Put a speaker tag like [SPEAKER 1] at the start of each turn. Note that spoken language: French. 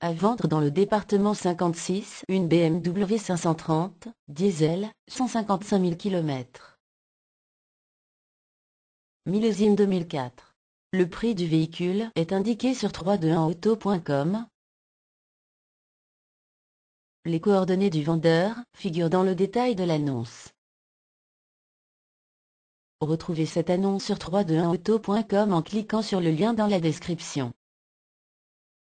[SPEAKER 1] À vendre dans le département 56 une BMW 530, diesel, 155 000 km. Millésime 2004. Le prix du véhicule est indiqué sur 321auto.com. Les coordonnées du vendeur figurent dans le
[SPEAKER 2] détail de l'annonce. Retrouvez cette annonce sur 321auto.com en cliquant sur le lien dans la description.